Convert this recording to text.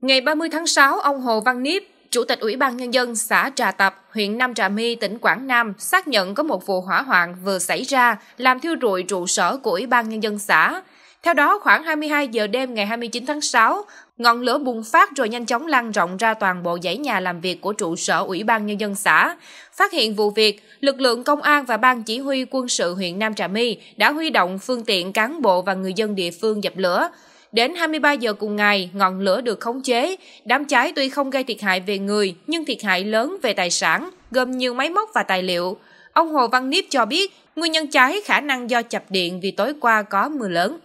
Ngày 30 tháng 6, ông Hồ Văn Niếp, Chủ tịch Ủy ban Nhân dân xã Trà Tập, huyện Nam Trà My, tỉnh Quảng Nam xác nhận có một vụ hỏa hoạn vừa xảy ra làm thiêu rụi trụ sở của Ủy ban Nhân dân xã. Theo đó, khoảng 22 giờ đêm ngày 29 tháng 6, ngọn lửa bùng phát rồi nhanh chóng lan rộng ra toàn bộ dãy nhà làm việc của trụ sở Ủy ban Nhân dân xã. Phát hiện vụ việc, lực lượng công an và ban chỉ huy quân sự huyện Nam Trà My đã huy động phương tiện cán bộ và người dân địa phương dập lửa. Đến 23 giờ cùng ngày, ngọn lửa được khống chế. Đám cháy tuy không gây thiệt hại về người, nhưng thiệt hại lớn về tài sản, gồm nhiều máy móc và tài liệu. Ông Hồ Văn Niếp cho biết, nguyên nhân cháy khả năng do chập điện vì tối qua có mưa lớn.